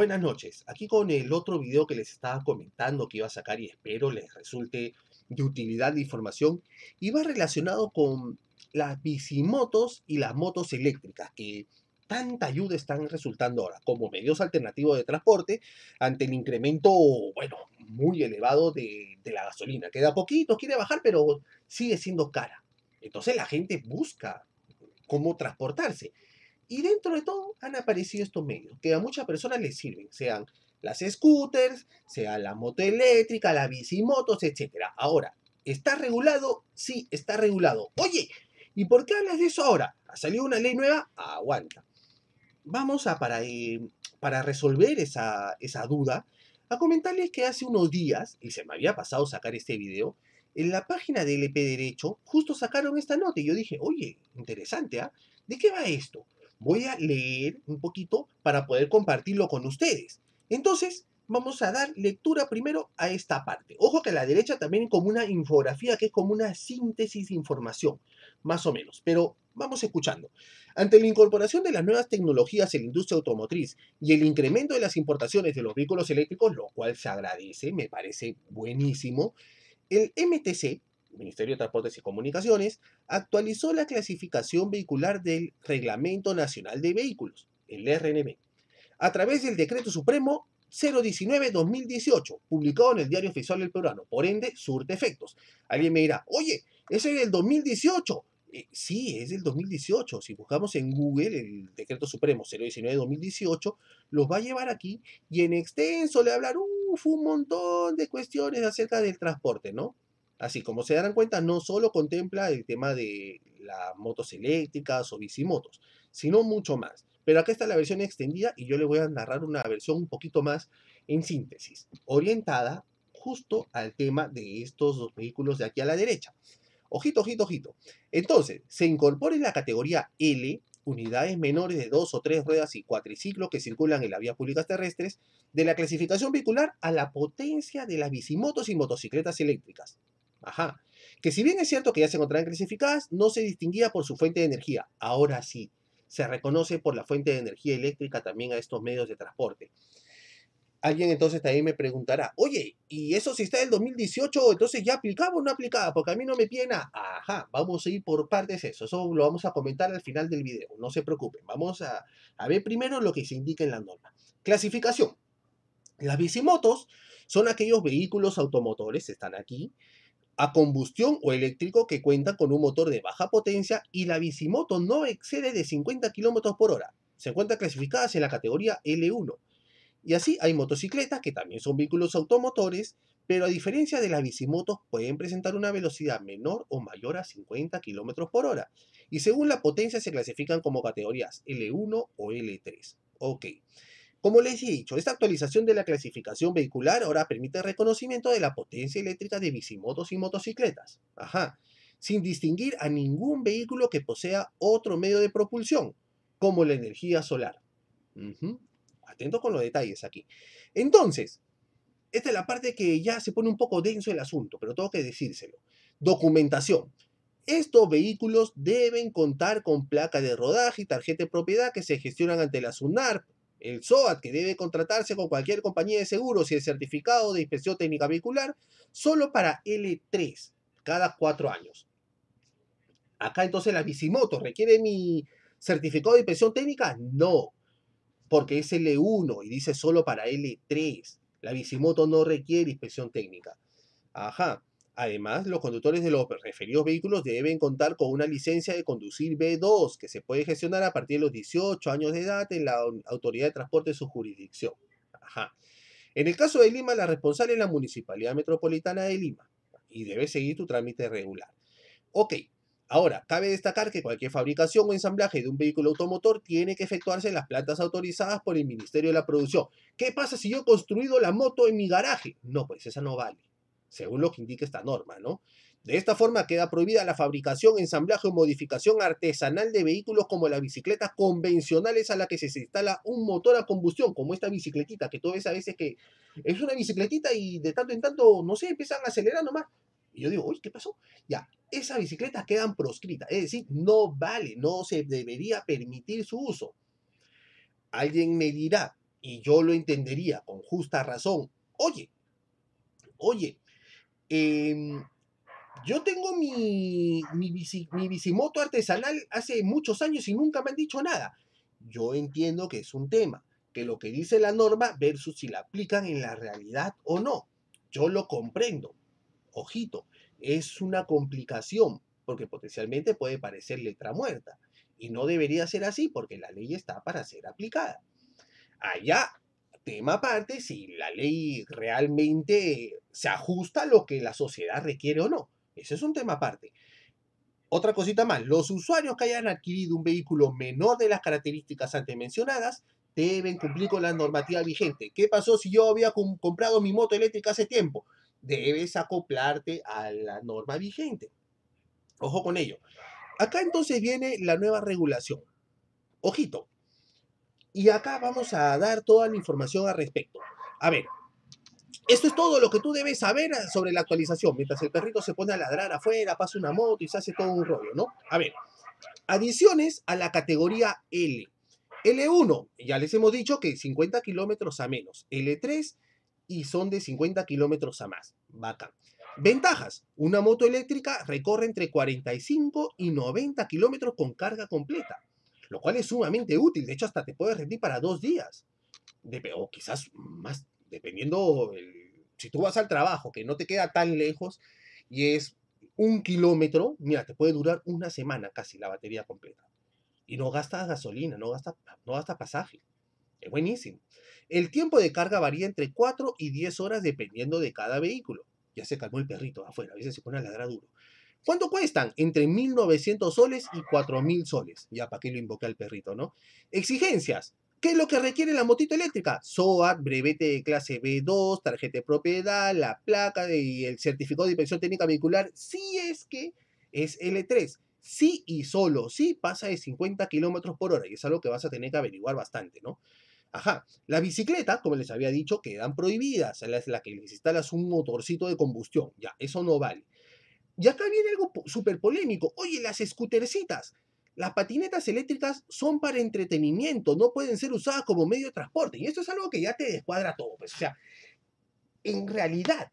Buenas noches, aquí con el otro video que les estaba comentando que iba a sacar y espero les resulte de utilidad de información y va relacionado con las bicimotos y las motos eléctricas que tanta ayuda están resultando ahora como medios alternativos de transporte ante el incremento, bueno, muy elevado de, de la gasolina. Queda poquito, quiere bajar, pero sigue siendo cara. Entonces la gente busca cómo transportarse. Y dentro de todo han aparecido estos medios que a muchas personas les sirven, sean las scooters, sea la moto eléctrica, las bicimotos, etc. Ahora, ¿está regulado? Sí, está regulado. Oye, ¿y por qué hablas de eso ahora? ¿Ha salido una ley nueva? Aguanta. Vamos a, para, eh, para resolver esa, duda, a comentarles que hace unos días, y se me había pasado sacar este video, en la página del LP Derecho justo sacaron esta nota y yo dije, oye, interesante, ¿ah? ¿De qué va esto? voy a leer un poquito para poder compartirlo con ustedes. Entonces, vamos a dar lectura primero a esta parte. Ojo que a la derecha también como una infografía que es como una síntesis de información, más o menos, pero vamos escuchando. Ante la incorporación de las nuevas tecnologías en la industria automotriz y el incremento de las importaciones de los vehículos eléctricos, lo cual se agradece, me parece buenísimo, el MTC Ministerio de Transportes y Comunicaciones, actualizó la clasificación vehicular del Reglamento Nacional de Vehículos, el RNB, a través del Decreto Supremo 019-2018, publicado en el Diario Oficial del Peruano. Por ende, surte efectos. Alguien me dirá, oye, ese es del 2018. Eh, sí, es del 2018. Si buscamos en Google el Decreto Supremo 019-2018, los va a llevar aquí y en extenso le hablar, un montón de cuestiones acerca del transporte, ¿no? Así como se darán cuenta, no solo contempla el tema de las motos eléctricas o bicimotos, sino mucho más. Pero acá está la versión extendida y yo le voy a narrar una versión un poquito más en síntesis, orientada justo al tema de estos dos vehículos de aquí a la derecha. Ojito, ojito, ojito. Entonces, se incorpora en la categoría L unidades menores de dos o tres ruedas y cuatriciclos que circulan en la vía públicas terrestres, de la clasificación vehicular a la potencia de las bicimotos y motocicletas eléctricas. Ajá. Que si bien es cierto que ya se encontraban clasificadas, no se distinguía por su fuente de energía. Ahora sí, se reconoce por la fuente de energía eléctrica también a estos medios de transporte. Alguien entonces también me preguntará, oye, ¿y eso si está del 2018, entonces ya aplicaba o no aplicaba? Porque a mí no me viene Ajá, vamos a ir por partes eso. Eso lo vamos a comentar al final del video, no se preocupen. Vamos a, ver primero lo que se indica en la norma. Clasificación. Las bicimotos son aquellos vehículos automotores, están aquí, a combustión o eléctrico que cuenta con un motor de baja potencia y la bicimoto no excede de 50 km por hora. Se encuentran clasificadas en la categoría L1. Y así hay motocicletas que también son vehículos automotores, pero a diferencia de las bicimotos pueden presentar una velocidad menor o mayor a 50 km por hora. Y según la potencia se clasifican como categorías L1 o L3. Ok. Como les he dicho, esta actualización de la clasificación vehicular ahora permite el reconocimiento de la potencia eléctrica de bicimotos y motocicletas, ajá, sin distinguir a ningún vehículo que posea otro medio de propulsión, como la energía solar. Atento con los detalles aquí. Entonces, esta es la parte que ya se pone un poco denso el asunto, pero tengo que decírselo. Documentación. Estos vehículos deben contar con placa de rodaje y tarjeta de propiedad que se gestionan ante la SUNARP el SOAT que debe contratarse con cualquier compañía de seguros y el certificado de inspección técnica vehicular solo para L3 cada cuatro años. Acá entonces la bicimoto requiere mi certificado de inspección técnica, no, porque es L1 y dice solo para L3. La bicimoto no requiere inspección técnica. Ajá. Además, los conductores de los referidos vehículos deben contar con una licencia de conducir B2 que se puede gestionar a partir de los 18 años de edad en la autoridad de transporte de su jurisdicción. En el caso de Lima, la responsable es la Municipalidad Metropolitana de Lima y debe seguir tu trámite regular. Ok, ahora, cabe destacar que cualquier fabricación o ensamblaje de un vehículo automotor tiene que efectuarse en las plantas autorizadas por el Ministerio de la Producción. ¿Qué pasa si yo he construido la moto en mi garaje? No, pues esa no vale según lo que indica esta norma, ¿no? De esta forma queda prohibida la fabricación, ensamblaje o modificación artesanal de vehículos como las bicicletas convencionales a las que se instala un motor a combustión, como esta bicicletita que tú ves a veces que es una bicicletita y de tanto en tanto, no sé, empiezan a acelerar nomás. Y yo digo, uy, ¿qué pasó? Ya, esas bicicletas quedan proscritas, es decir, no vale, no se debería permitir su uso. Alguien me dirá, y yo lo entendería con justa razón, oye, oye, Em, yo tengo mi, mi, bici, mi bicimoto artesanal hace muchos años y nunca me han dicho nada. Yo entiendo que es un tema, que lo que dice la norma versus si la aplican en la realidad o no. Yo lo comprendo. Ojito, es una complicación, porque potencialmente puede parecer letra muerta. Y no debería ser así, porque la ley está para ser aplicada. Allá tema aparte si la ley realmente se ajusta a lo que la sociedad requiere o no. Ese es un tema aparte. Otra cosita más, los usuarios que hayan adquirido un vehículo menor de las características antes mencionadas deben cumplir con la normativa vigente. ¿Qué pasó si yo había comprado mi moto eléctrica hace tiempo? Debes acoplarte a la norma vigente. Ojo con ello. Acá entonces viene la nueva regulación. Ojito, y acá vamos a dar toda la información al respecto. A ver, esto es todo lo que tú debes saber ah, sobre la actualización. Mientras el perrito se pone a ladrar afuera, pasa una moto y se hace todo un rollo, ¿no? A ver, adiciones a la categoría L. L1, ya les hemos dicho que 50 kilómetros a menos. L3 y son de 50 kilómetros a más. Bacán. Ventajas. Una moto eléctrica recorre entre 45 y 90 kilómetros con carga completa lo cual es sumamente útil. De hecho, hasta te puedes rendir para dos días, de, o quizás más, dependiendo, si tú vas al trabajo, que no te queda tan lejos y es un kilómetro, mira, te puede durar una semana casi la batería completa. Y no gastas gasolina, no gastas, no gastas pasaje. Es buenísimo. El tiempo de carga varía entre 4 y 10 horas dependiendo de cada vehículo. Ya se calmó el perrito afuera, a veces se pone a ladrar duro. ¿Cuánto cuestan? Entre 1.900 soles y 4.000 soles. Ya, ¿para qué lo invoqué al perrito, no? Exigencias. ¿Qué es lo que requiere la motita eléctrica? SOAT, brevete de clase B2, tarjeta de propiedad, la placa y el certificado de inspección técnica vehicular, si es que es L3. Sí y solo, sí pasa de 50 kilómetros por hora y es algo que vas a tener que averiguar bastante, ¿no? Ajá, la bicicleta, como les había dicho, quedan prohibidas, es la que les instalas un motorcito de combustión, ya, eso no vale. Y acá viene algo súper polémico. Oye, las scootercitas. Las patinetas eléctricas son para entretenimiento, no pueden ser usadas como medio de transporte. Y esto es algo que ya te descuadra todo. Pues. O sea, en realidad,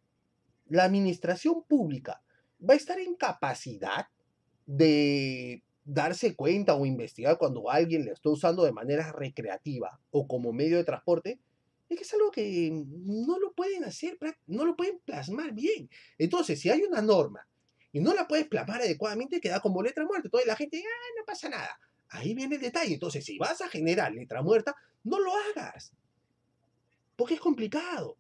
la administración pública va a estar en capacidad de darse cuenta o investigar cuando alguien le está usando de manera recreativa o como medio de transporte, es que es algo que no lo pueden hacer, no lo pueden plasmar bien. Entonces, si hay una norma y no la puedes plasmar adecuadamente, queda como letra muerta. Entonces la gente, ah, no pasa nada. Ahí viene el detalle. Entonces, si vas a generar letra muerta, no lo hagas. Porque es complicado.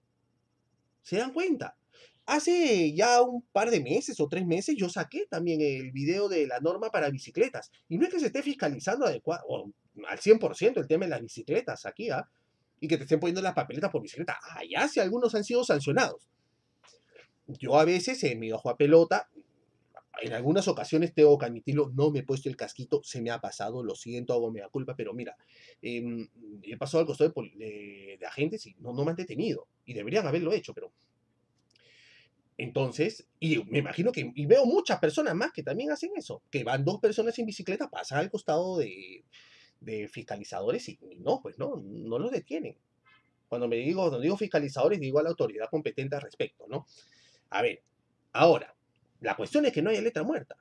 ¿Se dan cuenta? Hace ya un par de meses o tres meses yo saqué también el video de la norma para bicicletas. Y no es que se esté fiscalizando adecuado, al 100% el tema de las bicicletas aquí, ¿ah? Y que te estén poniendo las papeletas por bicicleta. Ah, ya sí algunos han sido sancionados. Yo a veces en mi ojo a pelota en algunas ocasiones tengo que admitirlo, no me he puesto el casquito, se me ha pasado, lo siento, hago mea culpa, pero mira, em, he pasado al costado de, agentes y no, me han detenido, y deberían haberlo hecho, pero entonces, y me imagino que, y veo muchas personas más que también hacen eso, que van dos personas en bicicleta, pasan al costado de, fiscalizadores y, no, pues no, no los detienen. Cuando me digo, cuando digo fiscalizadores, digo a la autoridad competente al respecto, ¿no? A ver, ahora, la cuestión es que no haya letra muerta.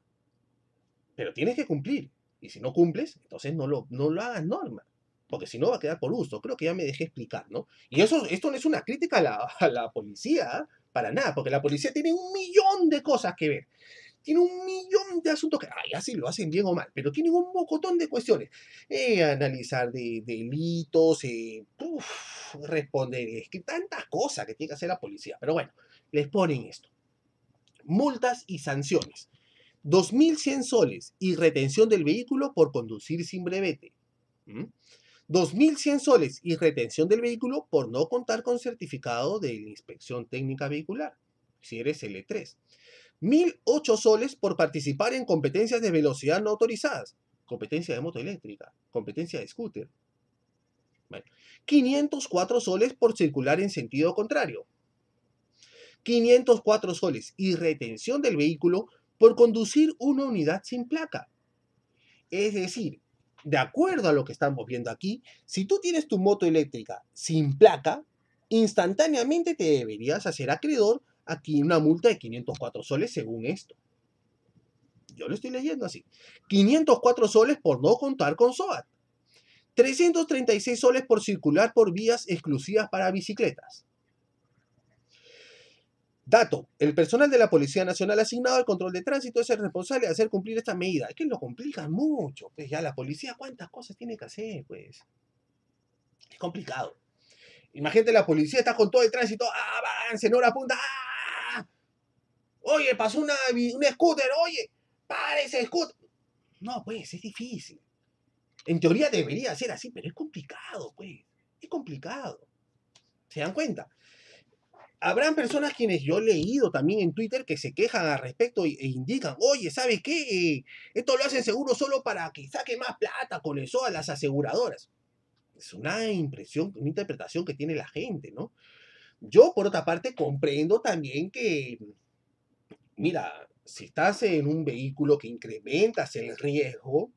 Pero tienes que cumplir. Y si no cumples, entonces no lo, no lo hagas norma. Porque si no va a quedar por uso. Creo que ya me dejé explicar, ¿no? Y eso, esto no es una crítica a la, policía, ¿ah? para nada, porque la policía tiene un millón de cosas que ver. Tiene un millón de asuntos que, ay, así lo hacen bien o mal, pero tienen un bocotón de cuestiones. Eh, analizar de, delitos, eh, responder, es que tantas cosas que tiene que hacer la policía. Pero bueno, les ponen esto multas y sanciones. 2.100 soles y retención del vehículo por conducir sin brevete. 2.100 soles y retención del vehículo por no contar con certificado de inspección técnica vehicular, si eres L3. 1.008 soles por participar en competencias de velocidad no autorizadas, competencia de moto eléctrica, competencia de scooter. 504 soles por circular en sentido contrario, 504 soles y retención del vehículo por conducir una unidad sin placa. Es decir, de acuerdo a lo que estamos viendo aquí, si tú tienes tu moto eléctrica sin placa, instantáneamente te deberías hacer acreedor aquí una multa de 504 soles según esto. Yo lo estoy leyendo así. 504 soles por no contar con SOAT. 336 soles por circular por vías exclusivas para bicicletas. Dato, el personal de la Policía Nacional asignado al control de tránsito es el responsable de hacer cumplir esta medida. Es que lo complica mucho. Pues ya la policía cuántas cosas tiene que hacer, pues. Es complicado. Imagínate, la policía está con todo el tránsito, avance, no la punta. ¡ah! Oye, pasó un scooter, oye, para ese scooter. No, pues, es difícil. En teoría debería ser así, pero es complicado, pues. Es complicado. ¿Se dan cuenta? Habrán personas quienes yo he leído también en Twitter que se quejan al respecto e, indican, oye, ¿sabes qué? esto lo hacen seguro solo para que saque más plata con eso a las aseguradoras. Es una impresión, una interpretación que tiene la gente, ¿no? Yo, por otra parte, comprendo también que, mira, si estás en un vehículo que incrementas el riesgo,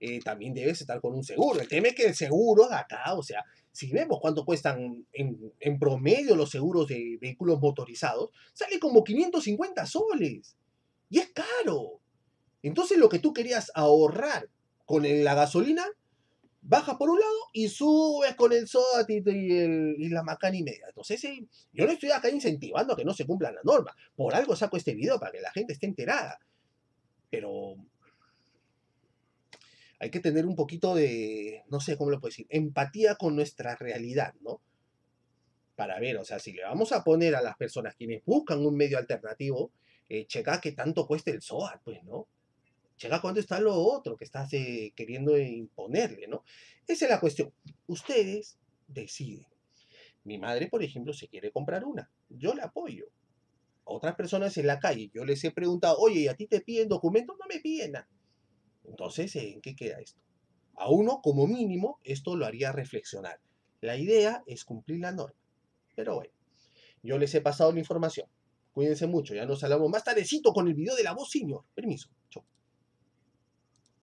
eh, también debes estar con un seguro. El tema es que el seguro acá, o sea, si vemos cuánto cuestan en, promedio los seguros de vehículos motorizados, sale como 550 soles. Y es caro. Entonces lo que tú querías ahorrar con la gasolina, baja por un lado y subes con el soda y, la macana y media. Entonces yo no estoy acá incentivando a que no se cumplan las normas. Por algo saco este video para que la gente esté enterada. Pero hay que tener un poquito de, no sé cómo lo puedo decir, empatía con nuestra realidad, ¿no? Para ver, o sea, si le vamos a poner a las personas quienes buscan un medio alternativo, eh, checa que tanto cuesta el SOAT, pues, ¿no? Checa cuánto está lo otro que estás eh, queriendo imponerle, ¿no? Esa es la cuestión. Ustedes deciden. Mi madre, por ejemplo, se quiere comprar una. Yo la apoyo. otras personas en la calle, yo les he preguntado, oye, a ti te piden documentos? No me piden nada. Entonces, ¿en qué queda esto? A uno, como mínimo, esto lo haría reflexionar. La idea es cumplir la norma. Pero bueno, yo les he pasado la información. Cuídense mucho, ya nos hablamos más tardecito con el video de la voz, señor. Permiso, chau.